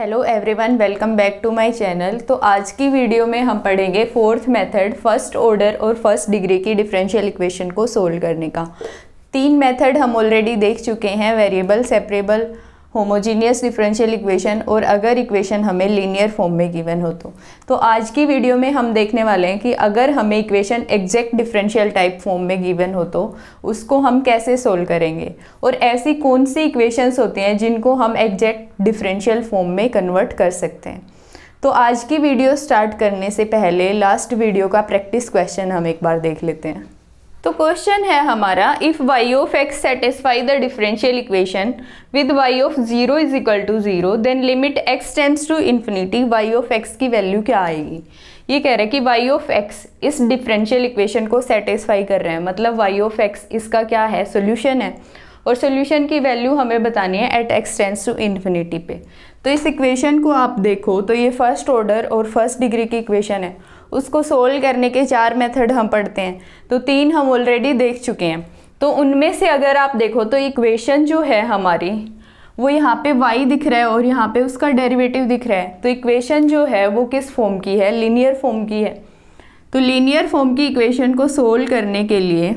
hello everyone welcome back to my channel तो आज की वीडियो में हम पढ़ेंगे फोर्थ मेथड फर्स्ट ऑर्डर और फर्स्ट डिग्री की डिफरेंशियल इक्वेशन को सोल्व करने का तीन मेथड हम ऑलरेडी देख चुके हैं variable separable homogeneous differential equation और अगर इक्वेशन हमें लीनियर फॉर्म में गिवन हो तो तो आज की वीडियो में हम देखने वाले हैं कि अगर हमें equation exact differential type form में गिवन हो तो उसको हम कैसे सोल्व करेंगे और ऐसी कौन सी इक्वेशंस होती हैं जिनको हम एग्जैक्ट डिफरेंशियल फॉर्म में कन्वर्ट कर सकते हैं तो आज की वीडियो स्टार्ट करने से पहले लास्ट वीडियो का प्रैक्टिस क्वेश्चन हम एक बार देख लेते हैं तो क्वेश्चन है हमारा if y of x satisfy the differential equation with y of zero is equal to zero then limit x tends to infinity y of x की वैल्यू क्या आएगी ये कह रहे हैं कि वाई ऑफ एक्स इस डिफरेंशियल इक्वेशन को सेटिस्फाई कर रहे हैं मतलब वाई ऑफ एक्स इसका क्या है सोल्यूशन है और सोल्यूशन की वैल्यू हमें बतानी है at x tends to infinity पे तो इस इक्वेशन को आप देखो तो ये फर्स्ट ऑर्डर और फर्स्ट डिग्री की इक्वेशन है उसको सोल्व करने के चार मेथड हम पढ़ते हैं तो तीन हम ऑलरेडी देख चुके हैं तो उनमें से अगर आप देखो तो इक्वेशन जो है हमारी वो यहाँ पे y दिख रहा है और यहाँ पे उसका डेरिवेटिव दिख रहा है तो इक्वेशन जो है वो किस फॉर्म की है लीनियर फॉर्म की है तो लीनियर फॉर्म की इक्वेशन को सोल्व करने के लिए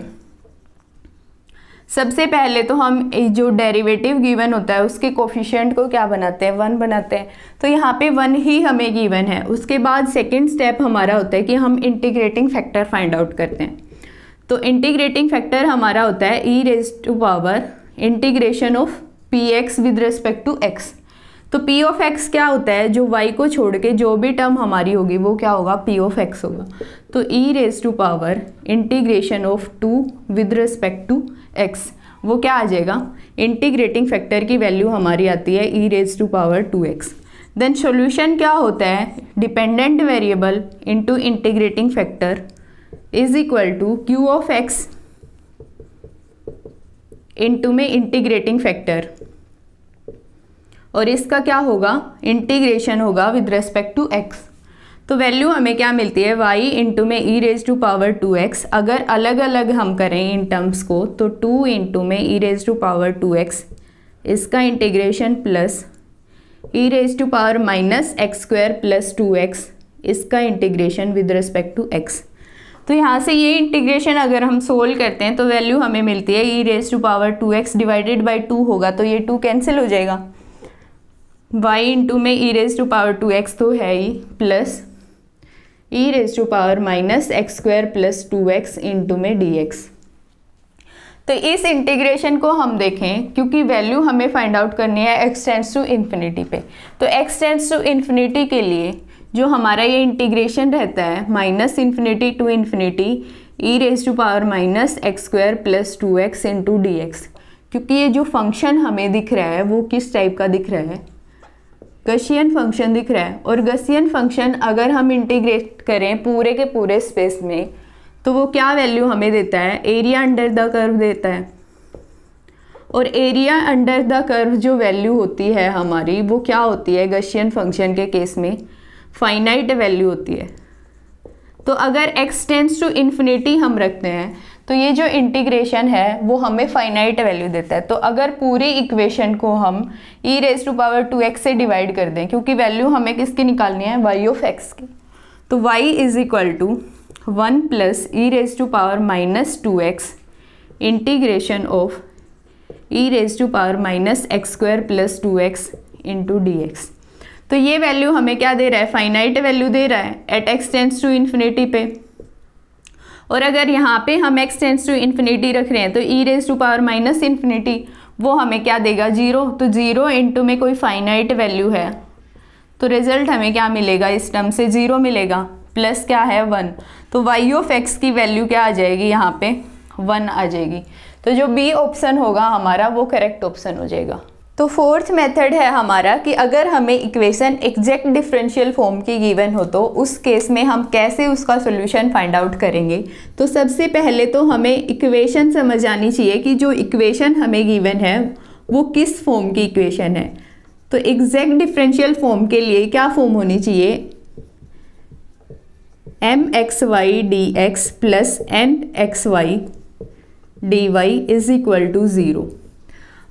सबसे पहले तो हम जो डेरिवेटिव गिवन होता है उसके कोफिशेंट को क्या बनाते हैं वन बनाते हैं तो यहाँ पे वन ही हमें गिवन है उसके बाद सेकेंड स्टेप हमारा होता है कि हम इंटीग्रेटिंग फैक्टर फाइंड आउट करते हैं तो इंटीग्रेटिंग फैक्टर हमारा होता है ई raise to power integration of P x with respect to x तो पी ऑफ एक्स क्या होता है जो वाई को छोड़ के जो भी टर्म हमारी होगी वो क्या होगा पी ऑफ एक्स होगा तो e raise to power integration of two with respect to x वो क्या आ जाएगा इंटीग्रेटिंग फैक्टर की वैल्यू हमारी आती है ई raise to power two x then solution क्या होता है dependent variable into integrating factor is equal to Q of x into में इंटीग्रेटिंग फैक्टर और इसका क्या होगा इंटीग्रेशन होगा विद रेस्पेक्ट टू एक्स तो वैल्यू हमें क्या मिलती है y इंटू में e raise to power two x अगर अलग अलग हम करें इन टर्म्स को तो 2 इंटू में e raise to power two x इसका integration plus e raise to power minus x square plus two x इसका integration with respect to x तो यहाँ से ये इंटीग्रेशन अगर हम सोल्व करते हैं तो वैल्यू हमें मिलती है e raise to power two x divided by two होगा तो ये टू कैंसिल हो जाएगा वाई इंटू में e raise to power two x तो है ही plus e raise to power minus x square plus two x into में डी एक्स तो इस इंटीग्रेशन को हम देखें क्योंकि वैल्यू हमें फाइंड आउट करनी है एक्स टेंस टू इन्फिनिटी पे तो एक्स टेंस टू इन्फिनिटी के लिए जो हमारा ये इंटीग्रेशन रहता है minus infinity to infinity e raise to power minus x square plus two x into D x क्योंकि ये जो फंक्शन हमें दिख रहा है वो किस टाइप का दिख रहा है गशियन फंक्शन दिख रहा है और गशियन फंक्शन अगर हम इंटीग्रेट करें पूरे के पूरे स्पेस में तो वो क्या वैल्यू हमें देता है एरिया अंडर द कर्व देता है और एरिया अंडर द कर्व जो वैल्यू होती है हमारी वो क्या होती है गशियन फंक्शन के केस में फाइनाइट वैल्यू होती है तो अगर एक्सटेंस टू इन्फिनिटी हम रखते हैं तो ये जो इंटीग्रेशन है वो हमें फाइनाइट वैल्यू देता है तो अगर पूरी इक्वेशन को हम e raise to power two x से डिवाइड कर दें क्योंकि वैल्यू हमें किसकी निकालनी है वाई ऑफ एक्स की तो y is equal to one plus e raise to power minus two x integration of e raise to power minus x square plus two x into D x तो ये value हमें क्या दे रहा है finite value दे रहा है at x tends to infinity पे और अगर यहाँ पे हम x टेंस टू इन्फिनिटी रख रहे हैं तो e raise to power minus infinity वो हमें क्या देगा जीरो तो जीरो इंटू में कोई फाइनाइट वैल्यू है तो रिजल्ट हमें क्या मिलेगा इस टर्म से ज़ीरो मिलेगा प्लस क्या है वन तो वाई ऑफ एक्स की वैल्यू क्या आ जाएगी यहाँ पे वन आ जाएगी तो जो बी ऑप्शन होगा हमारा वो करेक्ट ऑप्शन हो जाएगा तो फोर्थ मेथड है हमारा कि अगर हमें इक्वेशन एग्जैक्ट डिफरेंशियल फॉर्म की गिवन हो तो उस केस में हम कैसे उसका सोल्यूशन फाइंड आउट करेंगे तो सबसे पहले तो हमें इक्वेशन समझ आनी चाहिए कि जो इक्वेशन हमें गिवन है वो किस फॉर्म की इक्वेशन है तो एग्जैक्ट डिफरेंशियल फॉर्म के लिए क्या फॉर्म होनी चाहिए m x y D x plus n x y D Y is equal to zero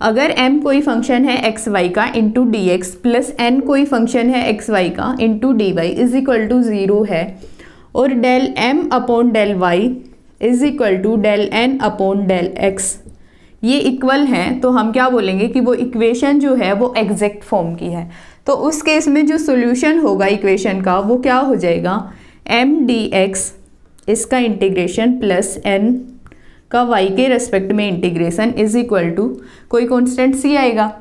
अगर m कोई फंक्शन है एक्स वाई का into D x plus n कोई फंक्शन है एक्स वाई का into D Y is equal to zero है और del m upon del Y is equal to del N upon del x ये equal हैं तो हम क्या बोलेंगे कि वो इक्वेशन जो है वो एग्जैक्ट फॉर्म की है तो उस केस में जो सोल्यूशन होगा इक्वेशन का वो क्या हो जाएगा एम डी एक्स इसका इंटीग्रेशन प्लस एन का वाई के रेस्पेक्ट में इंटीग्रेशन इज इक्वल टू कोई कॉन्स्टेंट सी आएगा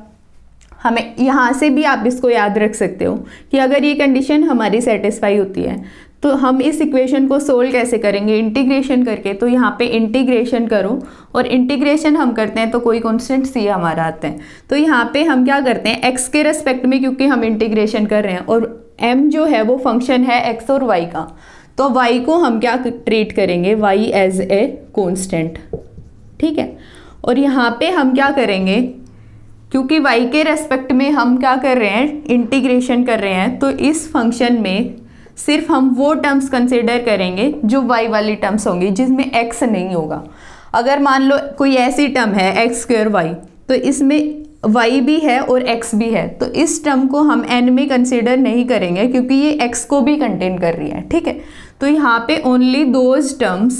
हमें यहाँ से भी आप इसको याद रख सकते हो कि अगर ये कंडीशन हमारी सेटिस्फाई होती है तो हम इस इक्वेशन को सोल्व कैसे करेंगे इंटीग्रेशन करके तो यहाँ पे इंटीग्रेशन करो और इंटीग्रेशन हम करते हैं तो कोई कॉन्स्टेंट सी हमारा आता है तो यहाँ पे हम क्या करते हैं एक्स के रेस्पेक्ट में क्योंकि हम इंटीग्रेशन कर रहे हैं और एम जो है वो फंक्शन है एक्स और वाई का तो वाई को हम क्या ट्रीट करेंगे वाई एज ए कॉन्स्टेंट ठीक है और यहाँ पे हम क्या करेंगे क्योंकि वाई के रेस्पेक्ट में हम क्या कर रहे हैं इंटीग्रेशन कर रहे हैं तो इस फंक्शन में सिर्फ हम वो टर्म्स कंसिडर करेंगे जो वाई वाली टर्म्स होंगी जिसमें एक्स नहीं होगा अगर मान लो कोई ऐसी टर्म है एक्स स्क्र वाई तो इसमें वाई भी है और एक्स भी है तो इस टर्म को हम एन में कंसिडर नहीं करेंगे क्योंकि ये एक्स को भी कंटेन कर रही है ठीक है तो यहां पे only those terms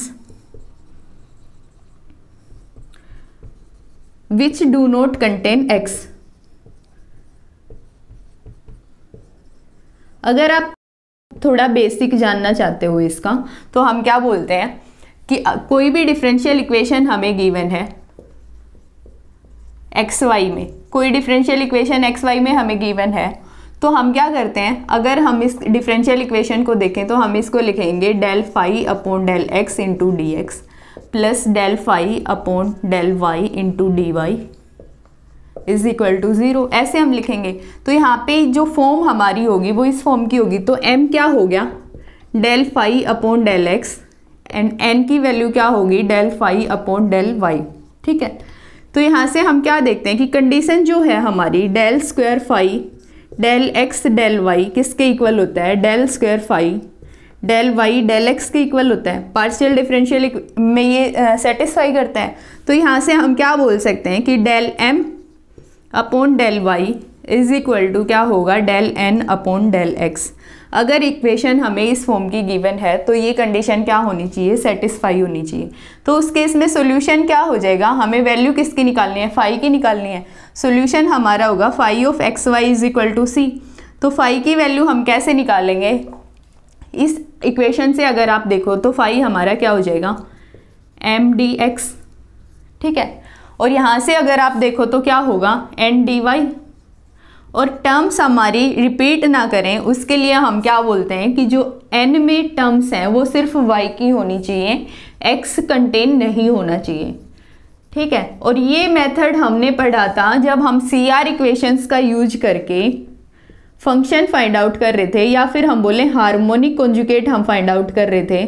which do not contain x अगर आप थोड़ा बेसिक जानना चाहते हो इसका तो हम क्या बोलते हैं कि कोई भी डिफरेंशियल इक्वेशन हमें गिवन है एक्स वाई में कोई डिफरेंशियल इक्वेशन एक्स वाई में हमें गिवन है तो हम क्या करते हैं अगर हम इस डिफरेंशियल इक्वेशन को देखें तो हम इसको लिखेंगे del phi upon del x into D x plus del phi upon del y into D Y is equal to zero ऐसे हम लिखेंगे तो यहाँ पे जो फॉर्म हमारी होगी वो इस फॉर्म की होगी तो एम क्या हो गया del phi upon del x and n की वैल्यू क्या होगी del phi upon del y ठीक है तो यहाँ से हम क्या देखते हैं कि कंडीशन जो है हमारी del square phi del x del y किसके इक्वल होता है del square phi del y del x के इक्वल होता है पार्शियल डिफरेंशियल में ये सेटिस्फाई करता है तो यहाँ से हम क्या बोल सकते हैं कि del M upon del Y is equal to क्या होगा del N upon del x अगर इक्वेशन हमें इस फॉर्म की गिवन है तो ये कंडीशन क्या होनी चाहिए सेटिस्फाई होनी चाहिए तो उस केस में सोल्यूशन क्या हो जाएगा हमें वैल्यू किसकी निकालनी है फाइव की निकालनी है सोल्यूशन हमारा होगा phi of x y is equal to सी तो फाइव की वैल्यू हम कैसे निकालेंगे इस इक्वेशन से अगर आप देखो तो फाइव हमारा क्या हो जाएगा एम डी एक्स ठीक है और यहाँ से अगर आप देखो तो क्या होगा एन डी वाई और टर्म्स हमारी रिपीट ना करें उसके लिए हम क्या बोलते हैं कि जो एन में टर्म्स हैं वो सिर्फ वाई की होनी चाहिए एक्स कंटेन नहीं होना चाहिए ठीक है और ये मेथड हमने पढ़ा था जब हम सी आर इक्वेशंस का यूज करके फंक्शन फाइंड आउट कर रहे थे या फिर हम बोले हार्मोनिक कॉन्जुकेट हम फाइंड आउट कर रहे थे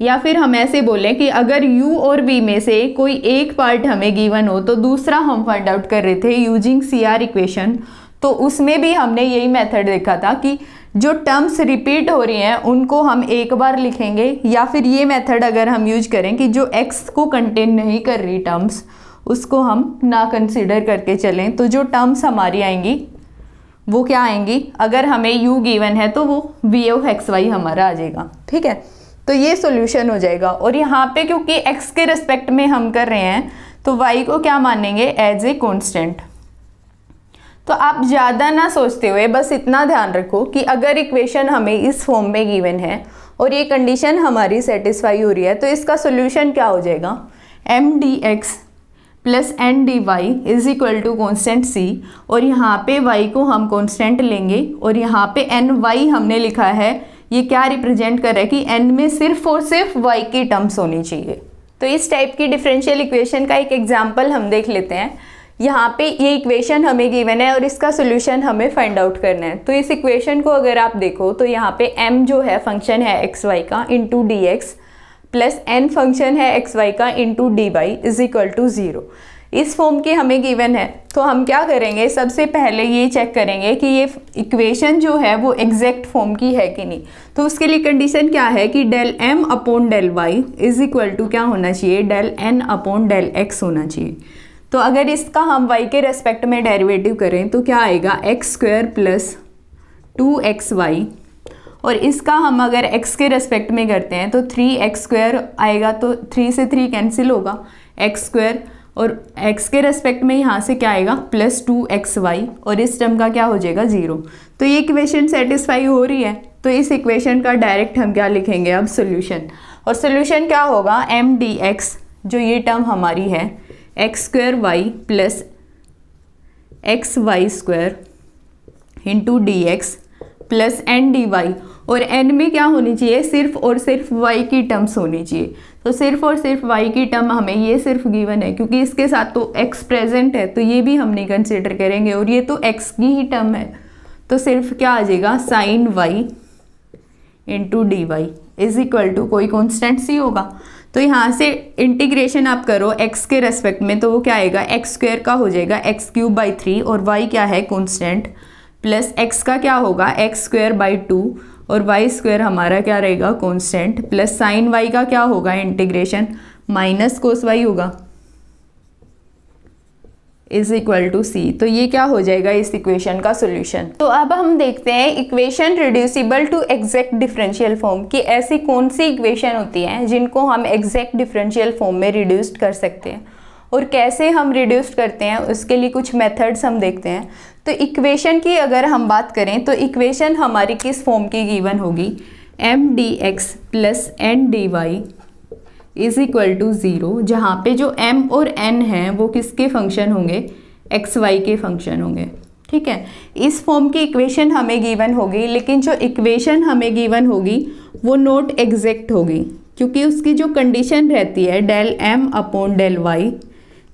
या फिर हम ऐसे बोलें कि अगर यू और वी में से कोई एक पार्ट हमें गिवन हो तो दूसरा हम फाइंड आउट कर रहे थे यूजिंग सी आर इक्वेशन तो उसमें भी हमने यही मेथड देखा था कि जो टर्म्स रिपीट हो रही हैं उनको हम एक बार लिखेंगे या फिर ये मेथड अगर हम यूज करें कि जो एक्स को कंटेन नहीं कर रही टर्म्स उसको हम ना कंसिडर करके चलें तो जो टर्म्स हमारी आएंगी वो क्या आएंगी अगर हमें यू गिवन है तो वो वी एक्स वाई हमारा आ जाएगा ठीक है तो ये सोल्यूशन हो जाएगा और यहाँ पे क्योंकि एक्स के रिस्पेक्ट में हम कर रहे हैं तो वाई को क्या मानेंगे एज ए कॉन्स्टेंट तो आप ज़्यादा ना सोचते हुए बस इतना ध्यान रखो कि अगर इक्वेशन हमें इस फॉर्म में गिवन है और ये कंडीशन हमारी सेटिस्फाई हो रही है तो इसका सोल्यूशन क्या हो जाएगा M D x plus N D Y is equal to constant c और यहाँ पे वाई को हम कॉन्स्टेंट लेंगे और यहाँ पे एन वाई हमने लिखा है ये क्या रिप्रेजेंट कर रहा है कि एन में सिर्फ और सिर्फ वाई की टर्म्स होनी चाहिए तो इस टाइप की डिफरेंशियल इक्वेशन का एक एग्जाम्पल हम देख लेते हैं यहाँ पे ये इक्वेशन हमें गिवन है और इसका सोल्यूशन हमें फाइंड आउट करना है तो इस इक्वेशन को अगर आप देखो तो यहाँ पे m जो है फंक्शन है एक्स वाई का into D x plus n function है एक्स वाई का into D Y is equal to zero इस फॉर्म के हमें गिवन है तो हम क्या करेंगे सबसे पहले ये चेक करेंगे कि ये इक्वेशन जो है वो एग्जैक्ट फॉर्म की है कि नहीं तो उसके लिए कंडीशन क्या है कि del M upon del Y is equal to क्या होना चाहिए del N upon del x होना चाहिए तो अगर इसका हम वाई के रेस्पेक्ट में डेरिवेटिव करें तो क्या आएगा x square plus two x Y और इसका हम अगर x के रेस्पेक्ट में करते हैं तो थ्री एक्स स्क्वायर आएगा तो थ्री से थ्री कैंसिल होगा एक्स स्क्वायर और x के रेस्पेक्ट में यहाँ से क्या आएगा प्लस टू एक्स वाई और इस टर्म का क्या हो जाएगा ज़ीरो तो ये इक्वेशन सेटिस्फाई हो रही है तो इस इक्वेशन का डायरेक्ट हम क्या लिखेंगे अब सोल्यूशन और सोल्यूशन क्या होगा एम डी एक्स जो ये टर्म हमारी है x square y plus x Y square into D x plus N D Y और एन में क्या होनी चाहिए सिर्फ और सिर्फ वाई की टर्म्स होनी चाहिए तो सिर्फ और सिर्फ वाई की टर्म हमें ये सिर्फ गिवन है क्योंकि इसके साथ तो एक्स प्रेजेंट है तो ये भी हम नहीं कंसिडर करेंगे और ये तो एक्स की ही टर्म है तो सिर्फ क्या आ जाएगा sine y into D Y is equal to कोई कॉन्स्टेंट सी होगा तो यहाँ से इंटीग्रेशन आप करो एक्स के रेस्पेक्ट में तो वो क्या आएगा एक्स स्क्वेयर का हो जाएगा एक्स क्यूब बाई थ्री और वाई क्या है कॉन्स्टेंट प्लस एक्स का क्या होगा एक्स स्क्वेयर बाई टू और वाई स्क्वायर हमारा क्या रहेगा कॉन्स्टेंट प्लस साइन वाई का क्या होगा इंटीग्रेशन माइनस कोस वाई होगा इज इक्वल टू सी तो ये क्या हो जाएगा इस इक्वेशन का सोल्यूशन तो अब हम देखते हैं equation reducible to exact differential form कि ऐसी कौन सी इक्वेशन होती हैं जिनको हम एग्जैक्ट डिफरेंशियल फॉर्म में रिड्यूस्ड कर सकते हैं और कैसे हम रिड्यूस्ड करते हैं उसके लिए कुछ मेथड्स हम देखते हैं तो इक्वेशन की अगर हम बात करें तो इक्वेशन हमारी किस फॉर्म की गिवन होगी m D x plus N D y is equal to zero जहाँ पे जो m और n हैं वो किसके फंक्शन होंगे एक्स वाई के फंक्शन होंगे ठीक है इस फॉर्म की इक्वेशन हमें गिवन होगी लेकिन जो इक्वेशन हमें गिवन होगी वो नोट एग्जैक्ट होगी क्योंकि उसकी जो कंडीशन रहती है del m upon del y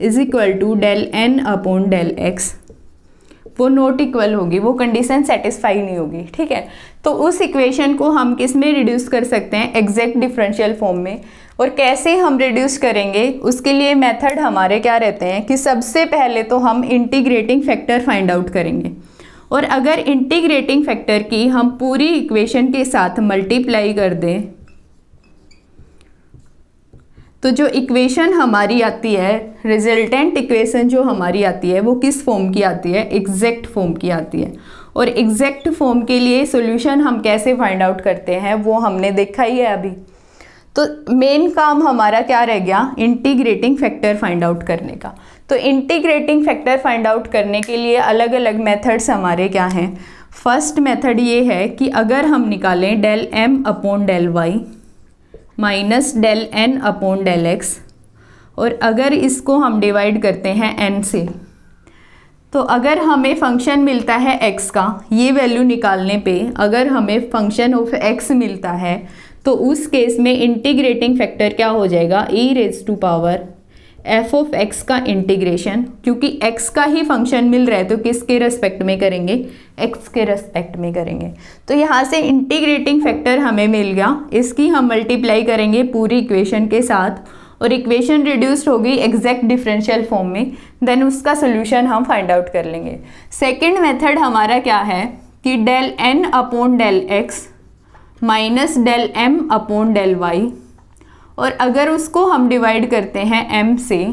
is equal to del n upon del x वो नॉट इक्वल होगी वो कंडीशन सेटिस्फाई नहीं होगी ठीक है तो उस इक्वेशन को हम किस में रिड्यूस कर सकते हैं एग्जैक्ट डिफरेंशियल फॉर्म में और कैसे हम रिड्यूस करेंगे उसके लिए मेथड हमारे क्या रहते हैं कि सबसे पहले तो हम इंटीग्रेटिंग फैक्टर फाइंड आउट करेंगे और अगर इंटीग्रेटिंग फैक्टर की हम पूरी इक्वेशन के साथ मल्टीप्लाई कर दें तो जो इक्वेशन हमारी आती है रिजल्टेंट इक्वेशन जो हमारी आती है वो किस फॉर्म की आती है एग्जैक्ट फॉर्म की आती है और एग्जैक्ट फॉर्म के लिए सॉल्यूशन हम कैसे फाइंड आउट करते हैं वो हमने देखा ही है अभी तो मेन काम हमारा क्या रह गया इंटीग्रेटिंग फैक्टर फाइंड आउट करने का तो इंटीग्रेटिंग फैक्टर फाइंड आउट करने के लिए अलग अलग मेथड्स हमारे क्या हैं फर्स्ट मेथड ये है कि अगर हम निकालें del M upon del y minus del N upon del x और अगर इसको हम डिवाइड करते हैं एन से तो अगर हमें फंक्शन मिलता है एक्स का ये वैल्यू निकालने पे अगर हमें फंक्शन ऑफ एक्स मिलता है तो उस केस में इंटीग्रेटिंग फैक्टर क्या हो जाएगा e raise to power f of x का इंटीग्रेशन क्योंकि एक्स का ही फंक्शन मिल रहा है तो किसके रेस्पेक्ट में करेंगे एक्स के रेस्पेक्ट में करेंगे तो यहाँ से इंटीग्रेटिंग फैक्टर हमें मिल गया इसकी हम मल्टीप्लाई करेंगे पूरी इक्वेशन के साथ और इक्वेशन रिड्यूस्ड होगी एग्जैक्ट डिफरेंशियल फॉर्म में देन उसका सोल्यूशन हम फाइंड आउट कर लेंगे सेकेंड मेथड हमारा क्या है कि del N upon del x minus del M upon del y और अगर उसको हम डिवाइड करते हैं एम से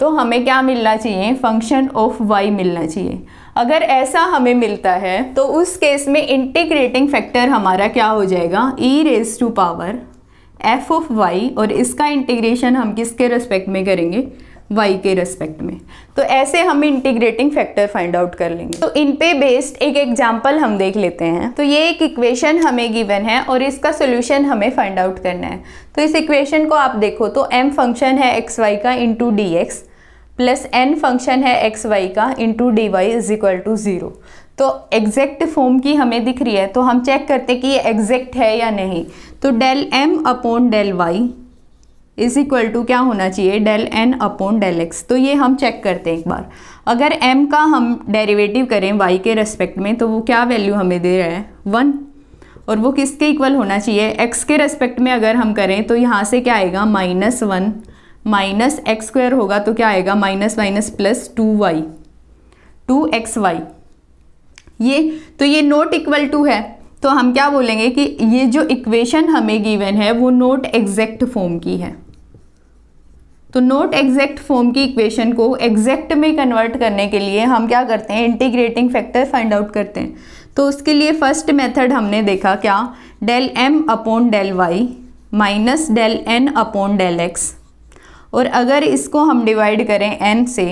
तो हमें क्या मिलना चाहिए फंक्शन ऑफ वाई मिलना चाहिए अगर ऐसा हमें मिलता है तो उस केस में इंटीग्रेटिंग फैक्टर हमारा क्या हो जाएगा e raise to power f of y और इसका इंटीग्रेशन हम किसके रेस्पेक्ट में करेंगे वाई के रेस्पेक्ट में तो ऐसे हम इंटीग्रेटिंग फैक्टर फाइंड आउट कर लेंगे तो इन पे बेस्ड एक एग्जाम्पल हम देख लेते हैं तो ये एक इक्वेशन हमें गिवन है और इसका सोल्यूशन हमें फाइंड आउट करना है तो इस इक्वेशन को आप देखो तो एम फंक्शन है एक्स वाई का into D x plus n function है एक्स वाई का into D Y is equal to zero तो एग्जैक्ट फॉर्म की हमें दिख रही है तो हम चेक करते हैं कि ये एग्जैक्ट है या नहीं तो del M upon del y is equal to क्या होना चाहिए del N upon del x तो ये हम चेक करते हैं एक बार अगर एम का हम डेरिवेटिव करें वाई के रेस्पेक्ट में तो वो क्या वैल्यू हमें दे रहा है वन और वो किसके इक्वल होना चाहिए एक्स के रेस्पेक्ट में अगर हम करें तो यहाँ से क्या आएगा minus one minus x square होगा तो क्या आएगा minus minus plus two y two x y ये तो ये नोट इक्वल टू है तो हम क्या बोलेंगे कि ये जो इक्वेशन हमें गिवन है वो नोट एग्जैक्ट फॉर्म की है तो नोट एग्जैक्ट फॉर्म की इक्वेशन को एग्जैक्ट में कन्वर्ट करने के लिए हम क्या करते हैं इंटीग्रेटिंग फैक्टर फाइंड आउट करते हैं तो उसके लिए फर्स्ट मेथड हमने देखा क्या del M upon del y minus del N upon del x और अगर इसको हम डिवाइड करें एन से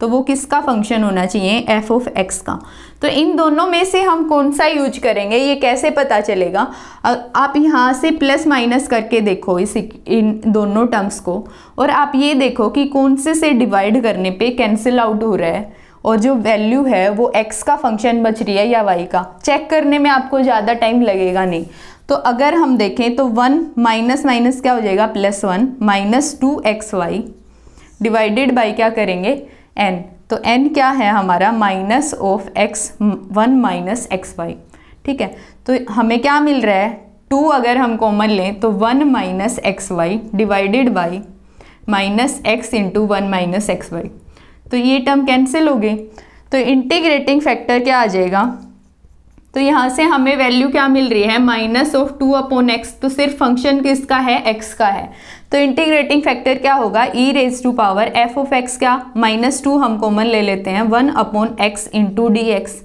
तो वो किसका फंक्शन होना चाहिए एफ ऑफ एक्स का तो इन दोनों में से हम कौन सा यूज करेंगे ये कैसे पता चलेगा आप यहाँ से प्लस माइनस करके देखो इस इन दोनों टर्म्स को और आप ये देखो कि कौन से से डिवाइड करने पे कैंसिल आउट हो रहा है और जो वैल्यू है वो एक्स का फंक्शन बच रही है या वाई का चेक करने में आपको ज़्यादा टाइम लगेगा नहीं तो अगर हम देखें तो वन माइनस माइनस क्या हो जाएगा plus one minus two x y divided by क्या करेंगे एन तो एन क्या है हमारा minus of x one minus x y ठीक है तो हमें क्या मिल रहा है टू अगर हम कॉमन लें तो one minus x y divided by minus x into one minus x Y तो ये टर्म कैंसिल हो गई तो इंटीग्रेटिंग फैक्टर क्या आ जाएगा तो यहाँ से हमें वैल्यू क्या मिल रही है minus of two upon x तो सिर्फ फंक्शन किसका है एक्स का है तो इंटीग्रेटिंग फैक्टर क्या होगा e raise to power f of x क्या माइनस टू हम कॉमन ले लेते हैं one upon x into D x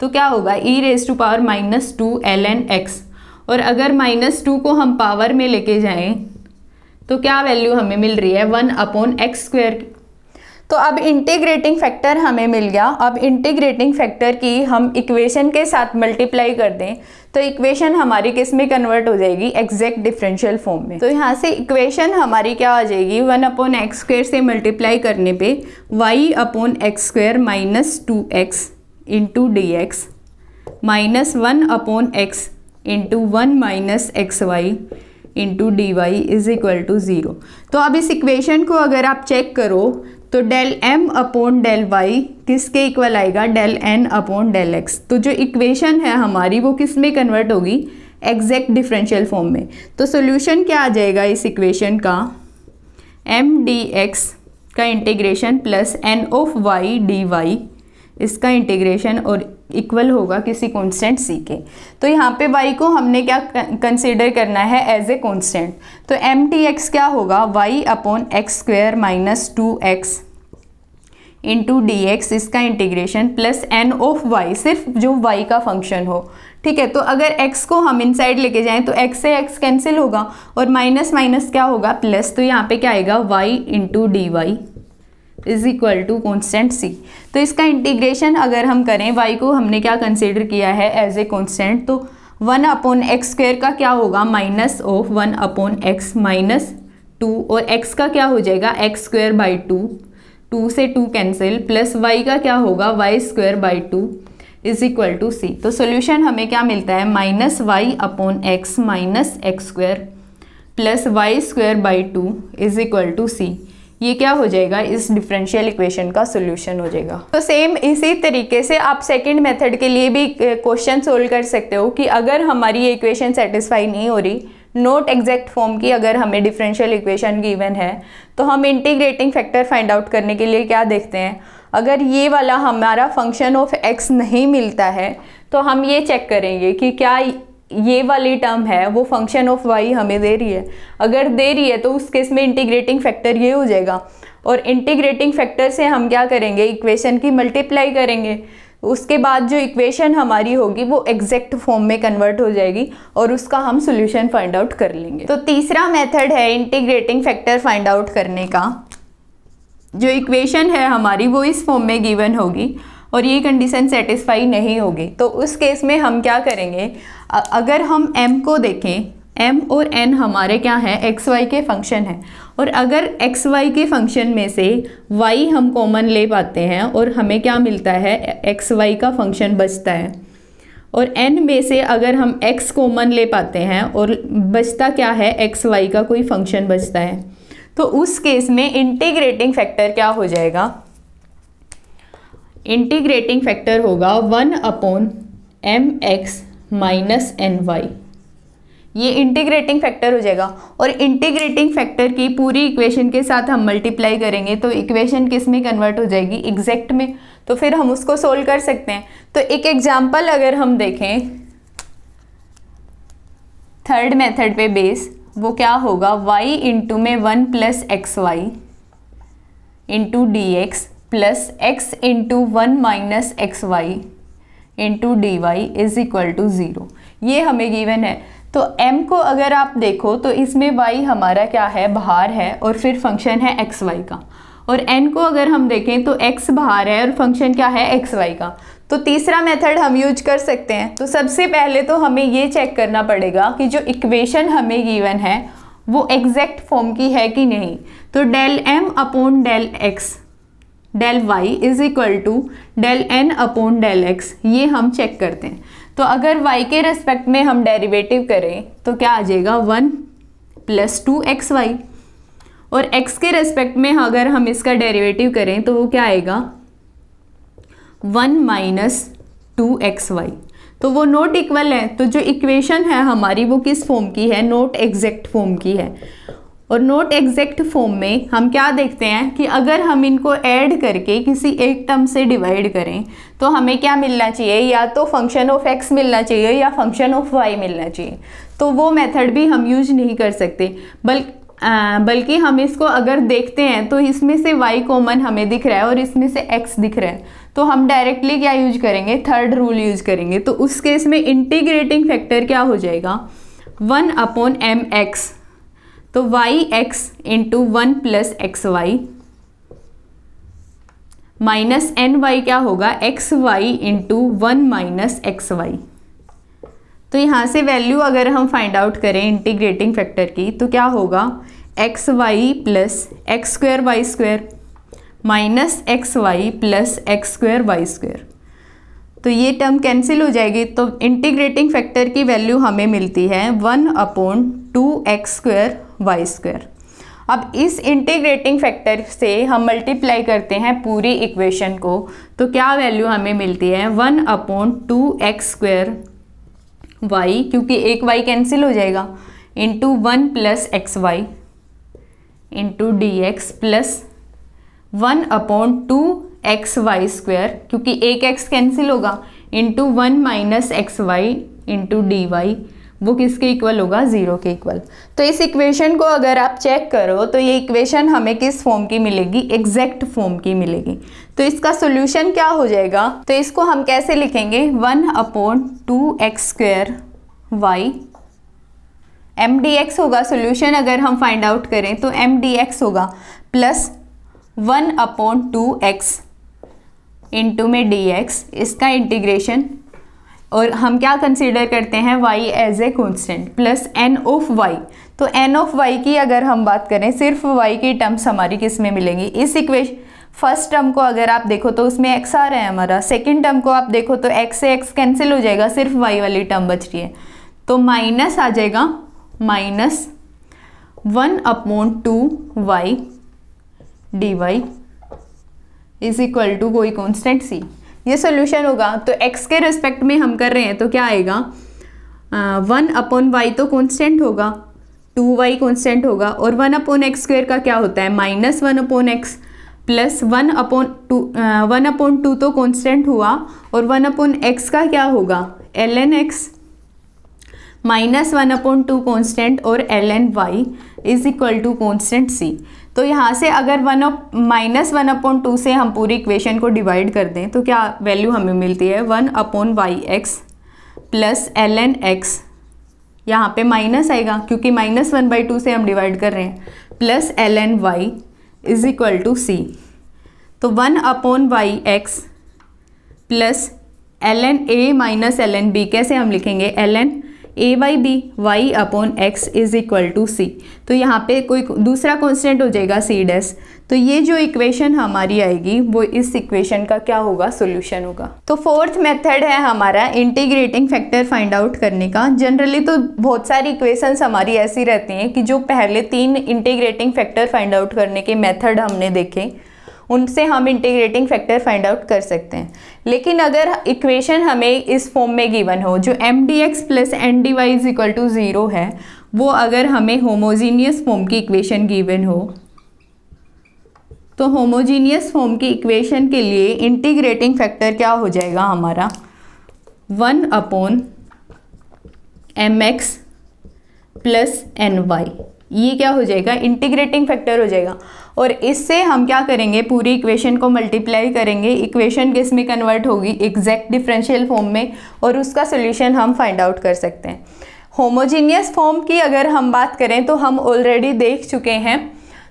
तो क्या होगा e raise to power minus two l N x और अगर माइनस टू को हम पावर में लेके जाएं तो क्या वैल्यू हमें मिल रही है वन अपॉन एक्स स्क्वेयर तो अब इंटीग्रेटिंग फैक्टर हमें मिल गया अब इंटीग्रेटिंग फैक्टर की हम इक्वेशन के साथ मल्टीप्लाई कर दें तो इक्वेशन हमारी किस में कन्वर्ट हो जाएगी एग्जैक्ट डिफरेंशियल फॉर्म में तो यहाँ से इक्वेशन हमारी क्या आ जाएगी वन अपॉन एक्स स्क्वेयर से मल्टीप्लाई करने पे y upon x square minus two x into D x minus one upon x into one minus x Y into D y is equal to zero तो अब इस equation को अगर आप check करो तो del M upon del y किसके equal आएगा del N upon del x तो जो इक्वेशन है हमारी वो किस में कन्वर्ट होगी एग्जैक्ट डिफरेंशियल फॉर्म में तो सोल्यूशन क्या आ जाएगा इस इक्वेशन का एम डी एक्स का integration plus n of y D y इसका इंटीग्रेशन और इक्वल होगा किसी कॉन्स्टेंट सी के तो यहाँ पे वाई को हमने क्या कंसिडर करना है एज ए कॉन्स्टेंट तो एम टी एक्स क्या होगा y upon x square minus two x into D x इसका integration plus n of y सिर्फ जो वाई का फंक्शन हो ठीक है तो अगर एक्स को हम इन साइड लेके जाएं तो एक्स से एक्स कैंसिल होगा और माइनस माइनस क्या होगा प्लस तो यहाँ पे क्या आएगा y into D Y is equal to constant सी तो इसका इंटीग्रेशन अगर हम करें वाई को हमने क्या कंसिडर किया है एज ए कॉन्स्टेंट तो वन अपॉन एक्स स्क्वेयर का क्या होगा minus of one upon x minus two और एक्स का क्या हो जाएगा x square by two two से टू कैंसिल प्लस वाई का क्या होगा y square by two is equal to सी तो सोल्यूशन हमें क्या मिलता है minus y upon x minus x square plus y square by two is equal to C ये क्या हो जाएगा इस डिफरेंशियल इक्वेशन का सोल्यूशन हो जाएगा तो सेम इसी तरीके से आप सेकेंड मेथड के लिए भी क्वेश्चन सोल्व कर सकते हो कि अगर हमारी ये इक्वेशन सेटिस्फाई नहीं हो रही नोट एग्जैक्ट फॉर्म की अगर हमें डिफरेंशियल इक्वेशन गिवन है तो हम इंटीग्रेटिंग फैक्टर फाइंड आउट करने के लिए क्या देखते हैं अगर ये वाला हमारा फंक्शन ऑफ एक्स नहीं मिलता है तो हम ये चेक करेंगे कि क्या ये वाली टर्म है वो फंक्शन ऑफ वाई हमें दे रही है अगर दे रही है तो उस केस में इंटीग्रेटिंग फैक्टर ये हो जाएगा और इंटीग्रेटिंग फैक्टर से हम क्या करेंगे इक्वेशन की मल्टीप्लाई करेंगे उसके बाद जो इक्वेशन हमारी होगी वो एग्जैक्ट फॉर्म में कन्वर्ट हो जाएगी और उसका हम सोल्यूशन फाइंड आउट कर लेंगे तो तीसरा मेथड है इंटीग्रेटिंग फैक्टर फाइंड आउट करने का जो इक्वेशन है हमारी वो इस फॉर्म में गिवन होगी और ये कंडीशन सेटिस्फाई नहीं होगी तो उस केस में हम क्या करेंगे अगर हम m को देखें m और n हमारे क्या हैं एक्स वाई के फंक्शन हैं और अगर एक्स वाई के फंक्शन में से y हम कॉमन ले पाते हैं और हमें क्या मिलता है एक्स वाई का फंक्शन बचता है और n में से अगर हम x कॉमन ले पाते हैं और बचता क्या है एक्स वाई का कोई फंक्शन बचता है तो उस केस में इंटीग्रेटिंग फैक्टर क्या हो जाएगा इंटीग्रेटिंग फैक्टर होगा one upon M x minus N Y ये इंटीग्रेटिंग फैक्टर हो जाएगा और इंटीग्रेटिंग फैक्टर की पूरी इक्वेशन के साथ हम मल्टीप्लाई करेंगे तो इक्वेशन किस में कन्वर्ट हो जाएगी एग्जैक्ट में तो फिर हम उसको सोल्व कर सकते हैं तो एक एग्जाम्पल अगर हम देखें थर्ड मेथड पे बेस वो क्या होगा y इंटू में one plus x Y into D x plus x into one minus x Y into D y is equal to zero ये हमें गिवन है तो m को अगर आप देखो तो इसमें y हमारा क्या है बाहर है और फिर फंक्शन है एक्स वाई का और n को अगर हम देखें तो x बाहर है और फंक्शन क्या है एक्स वाई का तो तीसरा मेथड हम यूज कर सकते हैं तो सबसे पहले तो हमें ये चेक करना पड़ेगा कि जो इक्वेशन हमें गिवन है वो एग्जैक्ट फॉर्म की है कि नहीं तो del m upon del x del Y is equal to del N upon del x ये हम चेक करते हैं तो अगर y के रेस्पेक्ट में हम डेरिवेटिव करें तो क्या आ जाएगा one plus two x Y और x के रेस्पेक्ट में अगर हम इसका डेरिवेटिव करें तो वो क्या आएगा one minus two x Y तो वो नोट इक्वल है तो जो इक्वेशन है हमारी वो किस फॉर्म की है नोट एग्जैक्ट फॉर्म की है और नोट एग्जैक्ट फॉर्म में हम क्या देखते हैं कि अगर हम इनको ऐड करके किसी एक टर्म से डिवाइड करें तो हमें क्या मिलना चाहिए या तो फंक्शन ऑफ एक्स मिलना चाहिए या फंक्शन ऑफ वाई मिलना चाहिए तो वो मेथड भी हम यूज नहीं कर सकते बल बल्कि हम इसको अगर देखते हैं तो इसमें से वाई कॉमन हमें दिख रहा है और इसमें से एक्स दिख रहा है तो हम डायरेक्टली क्या यूज करेंगे थर्ड रूल यूज करेंगे तो उस केस में इंटीग्रेटिंग फैक्टर क्या हो जाएगा वन अपॉन एम एक्स तो Y X into one plus x Y minus N Y क्या होगा X Y into one minus x Y तो यहाँ से वैल्यू अगर हम फाइंड आउट करें इंटीग्रेटिंग फैक्टर की तो क्या होगा X Y plus X square Y square minus x Y plus X square Y square तो ये टर्म कैंसिल हो जाएगी तो इंटीग्रेटिंग फैक्टर की वैल्यू हमें मिलती है one upon two X square Y square अब इस इंटीग्रेटिंग फैक्टर से हम मल्टीप्लाई करते हैं पूरी इक्वेशन को तो क्या वैल्यू हमें मिलती है one upon two X square Y क्योंकि एक वाई कैंसिल हो जाएगा into one plus x Y into D x plus one upon two x Y square क्योंकि एक एक्स कैंसिल होगा into one minus x Y into D Y वो किसके equal होगा ज़ीरो के इक्वल तो इस इक्वेशन को अगर आप चेक करो तो ये इक्वेशन हमें किस फॉर्म की मिलेगी एग्जैक्ट फॉर्म की मिलेगी तो इसका सोल्यूशन क्या हो जाएगा तो इसको हम कैसे लिखेंगे one upon two X square Y M D X होगा सोल्यूशन अगर हम फाइंड आउट करें तो एम डी एक्स होगा plus one upon two x into में डी एक्स इसका इंटीग्रेशन और हम क्या कंसिडर करते हैं y as a constant plus n of y तो n ऑफ y की अगर हम बात करें सिर्फ y की टर्म्स हमारी किस में मिलेंगी इस इक्वेश फर्स्ट टर्म को अगर आप देखो तो उसमें एक्स आ रहा है हमारा सेकेंड टर्म को आप देखो तो एक्स से एक्स कैंसिल हो जाएगा सिर्फ वाई वाली टर्म बच रही है तो माइनस आ जाएगा minus one upon two Y D Y is equal to कोई कॉन्स्टेंट सी ये सोल्यूशन होगा तो एक्स के रिस्पेक्ट में हम कर रहे हैं तो क्या आएगा वन अपॉन वाई तो कॉन्स्टेंट होगा टू वाई कॉन्स्टेंट होगा और वन अपॉन एक्स स्क्वेयर का क्या होता है minus one upon X plus one upon two one upon two तो कॉन्स्टेंट हुआ और वन अपॉन एक्स का क्या होगा L N X minus one upon two constant और L N Y is equal to constant सी तो यहाँ से अगर one of minus one upon two से हम पूरी इक्वेशन को डिवाइड कर दें तो क्या वैल्यू हमें मिलती है one upon Y X plus L N X यहाँ पर माइनस आएगा क्योंकि माइनस वन बाई टू से हम डिवाइड कर रहे हैं plus L N Y is equal to सी तो one upon Y X plus L N A minus L N B कैसे हम लिखेंगे L N A Y B Y upon X is equal to सी तो यहाँ पे कोई दूसरा कॉन्स्टेंट हो जाएगा सी डेस तो ये जो इक्वेशन हमारी आएगी वो इस इक्वेशन का क्या होगा सोल्यूशन होगा तो फोर्थ मेथड है हमारा इंटीग्रेटिंग फैक्टर फाइंड आउट करने का जनरली तो बहुत सारी इक्वेशंस हमारी ऐसी रहती हैं कि जो पहले तीन इंटीग्रेटिंग फैक्टर फाइंड आउट करने के मेथड हमने देखे उनसे हम इंटीग्रेटिंग फैक्टर फाइंड आउट कर सकते हैं लेकिन अगर इक्वेशन हमें इस फॉर्म में गिवन हो जो M D x plus N D Y is equal to zero है वो अगर हमें होमोजीनियस फॉर्म की इक्वेशन गिवन हो तो होमोजीनियस फॉर्म की इक्वेशन के लिए इंटीग्रेटिंग फैक्टर क्या हो जाएगा हमारा one upon M X plus N Y ये क्या हो जाएगा इंटीग्रेटिंग फैक्टर हो जाएगा और इससे हम क्या करेंगे पूरी इक्वेशन को मल्टीप्लाई करेंगे इक्वेशन किस में कन्वर्ट होगी एग्जैक्ट डिफरेंशियल फॉर्म में और उसका सोल्यूशन हम फाइंड आउट कर सकते हैं होमोजीनियस फॉर्म की अगर हम बात करें तो हम ऑलरेडी देख चुके हैं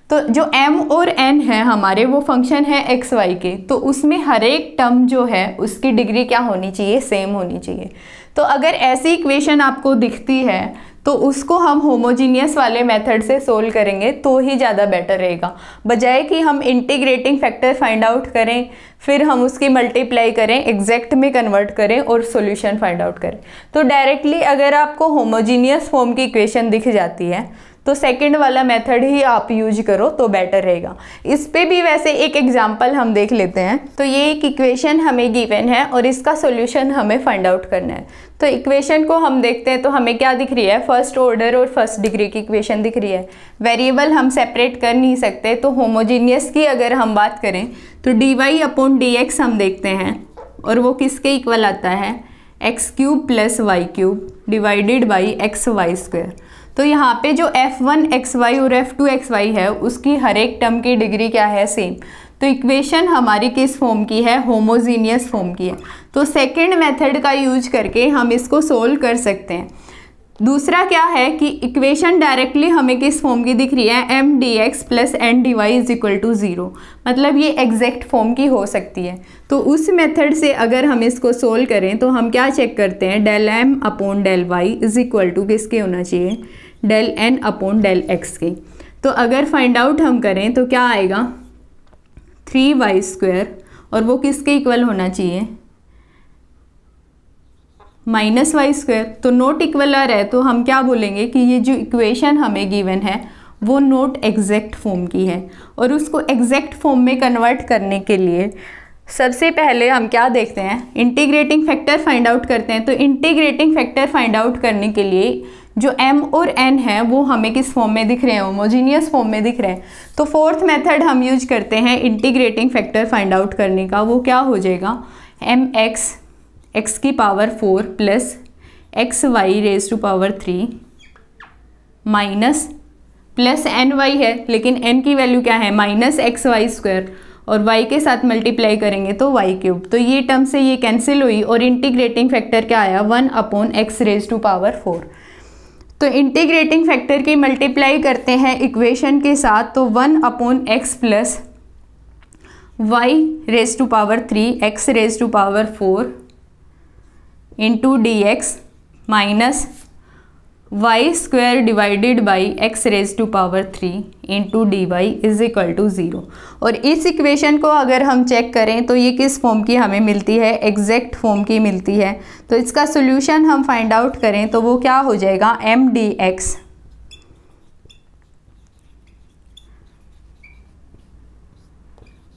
तो जो m और n है हमारे वो फंक्शन है एक्स वाई के तो उसमें हर एक टर्म जो है उसकी डिग्री क्या होनी चाहिए सेम होनी चाहिए तो अगर ऐसी इक्वेशन आपको दिखती है तो उसको हम होमोजीनियस वाले मेथड से सोल्व करेंगे तो ही ज़्यादा बेटर रहेगा बजाय कि हम इंटीग्रेटिंग फैक्टर फाइंड आउट करें फिर हम उसकी मल्टीप्लाई करें एग्जैक्ट में कन्वर्ट करें और सॉल्यूशन फाइंड आउट करें तो डायरेक्टली अगर आपको होमोजीनियस फॉर्म की इक्वेशन दिख जाती है तो सेकेंड वाला मेथड ही आप यूज करो तो बेटर रहेगा इस पर भी वैसे एक एग्जाम्पल हम देख लेते हैं तो ये एक इक्वेशन हमें गिवन है और इसका सोल्यूशन हमें फाइंड आउट करना है तो इक्वेशन को हम देखते हैं तो हमें क्या दिख रही है फर्स्ट ऑर्डर और फर्स्ट डिग्री की इक्वेशन दिख रही है वेरिएबल हम सेपरेट कर नहीं सकते तो होमोजीनियस की अगर हम बात करें तो D Y upon D X हम देखते हैं और वो किसके इक्वल आता है X cube plus Y cube divided by X Y square तो यहाँ पे जो एफ़ वन एक्स वाई और एफ़ टू एक्स वाई है उसकी हर एक टर्म की डिग्री क्या है सेम तो इक्वेशन हमारी किस फॉर्म की है होमोजीनियस फॉर्म की है तो सेकेंड मेथड का यूज करके हम इसको सोल्व कर सकते हैं दूसरा क्या है कि इक्वेशन डायरेक्टली हमें किस फॉर्म की दिख रही है M D x plus N D Y is equal to zero मतलब ये एग्जैक्ट फॉर्म की हो सकती है तो उस मेथड से अगर हम इसको सोल्व करें तो हम क्या चेक करते हैं del M upon del Y is equal to किसके होना चाहिए del N upon del x के तो अगर फाइंड आउट हम करें तो क्या आएगा थ्री वाई स्क्वायर और वो किसके इक्वल होना चाहिए माइनस वाई स्क्वायर तो नोट इक्वलर है तो हम क्या बोलेंगे कि ये जो इक्वेशन हमें गिवन है वो नोट एग्जैक्ट फॉर्म की है और उसको एग्जैक्ट फॉर्म में कन्वर्ट करने के लिए सबसे पहले हम क्या देखते हैं इंटीग्रेटिंग फैक्टर फाइंड आउट करते हैं तो इंटीग्रेटिंग फैक्टर फाइंड आउट करने के लिए जो m और n है वो हमें किस फॉर्म में दिख रहे हैं होमोजीनियस फॉर्म में दिख रहे हैं तो फोर्थ मेथड हम यूज करते हैं इंटीग्रेटिंग फैक्टर फाइंड आउट करने का वो क्या हो जाएगा एम एक्स एक्स की power four plus x Y raise to power three minus plus N Y है लेकिन एन की वैल्यू क्या है माइनस एक्स वाई स्क्वायर और y के साथ मल्टीप्लाई करेंगे तो y क्यूब तो ये टर्म से ये कैंसिल हुई और इंटीग्रेटिंग फैक्टर क्या आया one upon X raise to power four तो इंटीग्रेटिंग फैक्टर की मल्टीप्लाई करते हैं इक्वेशन के साथ तो one upon X plus Y raise to power three X raise to power four into D x minus Y square divided by X raise to power three into D Y is equal to zero और इस equation को अगर हम check करें तो ये किस form की हमें मिलती है एग्जैक्ट फॉर्म की मिलती है तो इसका सोल्यूशन हम फाइंड आउट करें तो वो क्या हो जाएगा M D x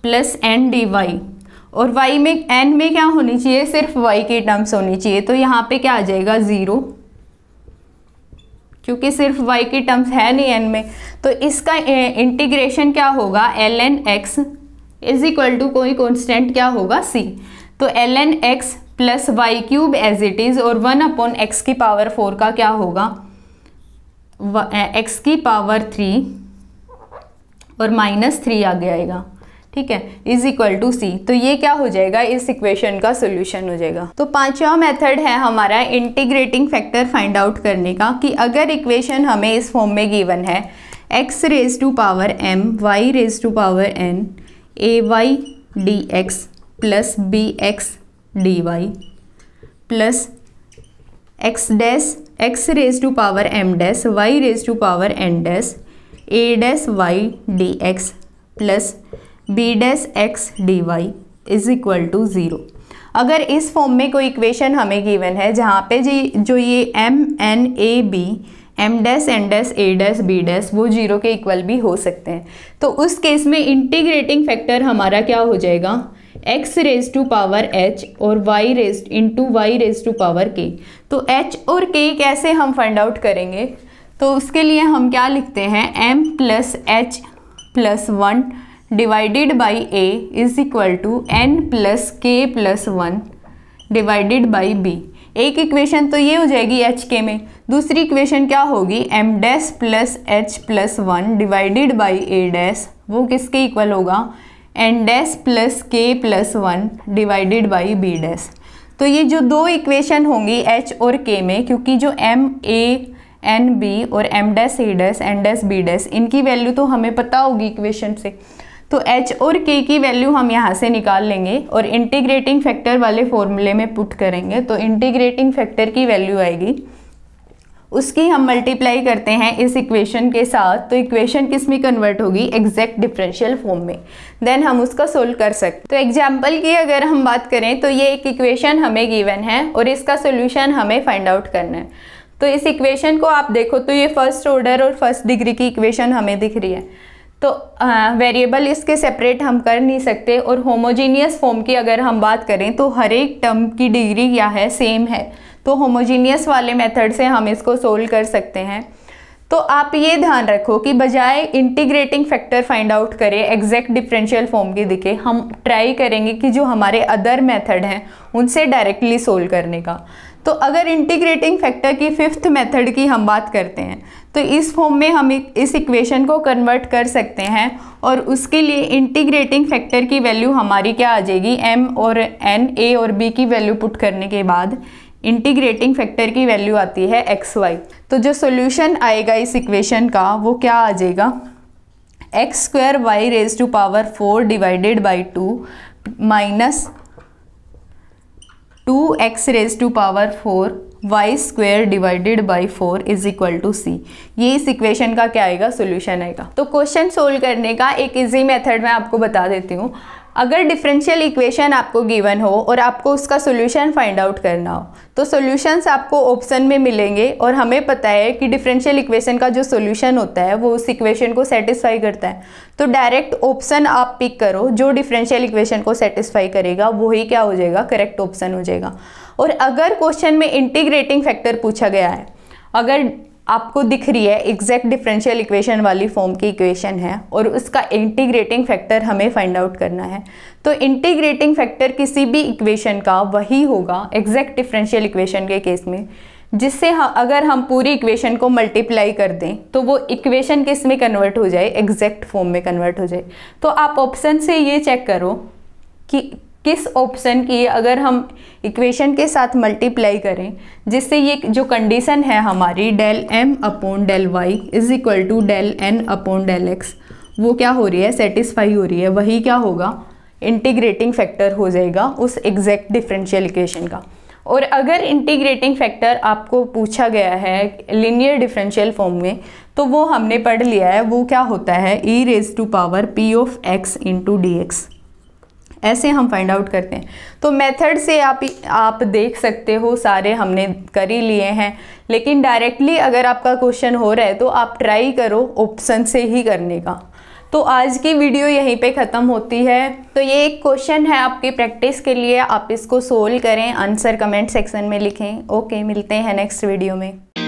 plus N D Y और वाई में एन में क्या होनी चाहिए सिर्फ वाई के टर्म्स होनी चाहिए तो यहाँ पे क्या आ जाएगा ज़ीरो क्योंकि सिर्फ y की टर्म्स है नहीं n में तो इसका इंटीग्रेशन क्या होगा L N X is equal to कोई कॉन्स्टेंट क्या होगा c तो L N X plus Y cube as it is और वन अपॉन एक्स की पावर फोर का क्या होगा एक्स की पावर थ्री और माइनस थ्री आगे आएगा ठीक है इज इक्वल टू सी तो ये क्या हो जाएगा इस इक्वेशन का सोल्यूशन हो जाएगा तो पांचवा मेथड है हमारा इंटीग्रेटिंग फैक्टर फाइंड आउट करने का कि अगर इक्वेशन हमें इस फॉर्म में गिवन है X raise to power M Y raise to power N A Y D x plus B X D Y plus X dash X raise to power M dash Y raise to power N dash A dash Y D x plus B dash X D Y is equal to zero अगर इस form में कोई equation हमें given है जहाँ पे जी जो ये M N A B M dash N dash A dash B dash वो जीरो के इक्वल भी हो सकते हैं तो उस केस में इंटीग्रेटिंग फैक्टर हमारा क्या हो जाएगा x raise to power h और y raise in to Y raise to power k तो h और k कैसे हम फाइंड आउट करेंगे तो उसके लिए हम क्या लिखते हैं m plus H plus one divided by A is equal to N plus K plus one divided by B एक इक्वेशन तो ये हो जाएगी एच के में दूसरी इक्वेशन क्या होगी M dash plus H plus one divided by A dash वो किसके इक्वल होगा N dash plus K plus one divided by B dash तो ये जो दो इक्वेशन होंगी एच और के में क्योंकि जो एम ए एन बी और M dash A dash N dash B dash इनकी वैल्यू तो हमें पता होगी इक्वेशन से तो h और k की वैल्यू हम यहाँ से निकाल लेंगे और इंटीग्रेटिंग फैक्टर वाले फॉर्मूले में पुट करेंगे तो इंटीग्रेटिंग फैक्टर की वैल्यू आएगी उसकी हम मल्टीप्लाई करते हैं इस इक्वेशन के साथ तो इक्वेशन किस में कन्वर्ट होगी एग्जैक्ट डिफरेंशियल फॉर्म में देन हम उसका सोल्व कर सकते तो एग्जाम्पल की अगर हम बात करें तो ये एक इक्वेशन हमें गिवन है और इसका सोल्यूशन हमें फाइंड आउट करना है तो इस इक्वेशन को आप देखो तो ये फर्स्ट ऑर्डर और फर्स्ट डिग्री की इक्वेशन हमें दिख रही है तो वेरिएबल इसके सेपरेट हम कर नहीं सकते और होमोजीनियस फॉर्म की अगर हम बात करें तो हर एक टर्म की डिग्री क्या है सेम है तो होमोजीनियस वाले मेथड से हम इसको सोल्व कर सकते हैं तो आप ये ध्यान रखो कि बजाय इंटीग्रेटिंग फैक्टर फाइंड आउट करें एग्जैक्ट डिफरेंशियल फॉर्म की दिखे हम ट्राई करेंगे कि जो हमारे अदर मेथड हैं उनसे डायरेक्टली सोल्व करने का तो अगर इंटीग्रेटिंग फैक्टर की फिफ्थ मेथड की हम बात करते हैं तो इस फॉर्म में हम इस इक्वेशन को कन्वर्ट कर सकते हैं और उसके लिए इंटीग्रेटिंग फैक्टर की वैल्यू हमारी क्या आ जाएगी एम और एन ए और बी की वैल्यू पुट करने के बाद इंटीग्रेटिंग फैक्टर की वैल्यू आती है एक्स वाई तो जो सोल्यूशन आएगा इस इक्वेशन का वो क्या आ जाएगा X square Y raise to power four divided by two minus two X raise to power four Y square divided by four is equal to C ये इस इक्वेशन का क्या आएगा सोल्यूशन आएगा तो क्वेश्चन सोल्व करने का एक इजी मेथड मैं आपको बता देती हूँ अगर डिफरेंशियल इक्वेशन आपको गिवन हो और आपको उसका सोल्यूशन फाइंड आउट करना हो तो सोल्यूशंस आपको ऑप्शन में मिलेंगे और हमें पता है कि डिफरेंशियल इक्वेशन का जो सोल्यूशन होता है वो उस इक्वेशन को सेटिस्फाई करता है तो डायरेक्ट ऑप्शन आप पिक करो जो डिफरेंशियल इक्वेशन को सेटिस्फाई करेगा वही क्या हो जाएगा करेक्ट ऑप्शन हो जाएगा और अगर क्वेश्चन में इंटीग्रेटिंग फैक्टर पूछा गया है अगर आपको दिख रही है एग्जैक्ट डिफरेंशियल इक्वेशन वाली फॉर्म की इक्वेशन है और उसका इंटीग्रेटिंग फैक्टर हमें फाइंड आउट करना है तो इंटीग्रेटिंग फैक्टर किसी भी इक्वेशन का वही होगा एग्जैक्ट डिफरेंशियल इक्वेशन के केस में जिससे हम अगर हम पूरी इक्वेशन को मल्टीप्लाई कर दें तो वो इक्वेशन किस में कन्वर्ट हो जाए एग्जैक्ट फॉर्म में कन्वर्ट हो जाए तो आप ऑप्शन से ये चेक करो कि किस ऑप्शन की अगर हम इक्वेशन के साथ मल्टीप्लाई करें जिससे ये जो कंडीशन है हमारी del M upon del Y is equal to del N upon del x वो क्या हो रही है सेटिस्फाई हो रही है वही क्या होगा इंटीग्रेटिंग फैक्टर हो जाएगा उस एग्जैक्ट डिफरेंशियल इक्वेशन का और अगर इंटीग्रेटिंग फैक्टर आपको पूछा गया है लिनियर डिफरेंशियल फॉर्म में तो वो हमने पढ़ लिया है वो क्या होता है ई raise to power P of x into D X ऐसे हम फाइंड आउट करते हैं तो मेथड से आप आप देख सकते हो सारे हमने कर ही लिए हैं लेकिन डायरेक्टली अगर आपका क्वेश्चन हो रहा है तो आप ट्राई करो ऑप्शन से ही करने का तो आज की वीडियो यहीं पे ख़त्म होती है तो ये एक क्वेश्चन है आपकी प्रैक्टिस के लिए आप इसको सोल्व करें आंसर कमेंट सेक्शन में लिखें ओके मिलते हैं नेक्स्ट वीडियो में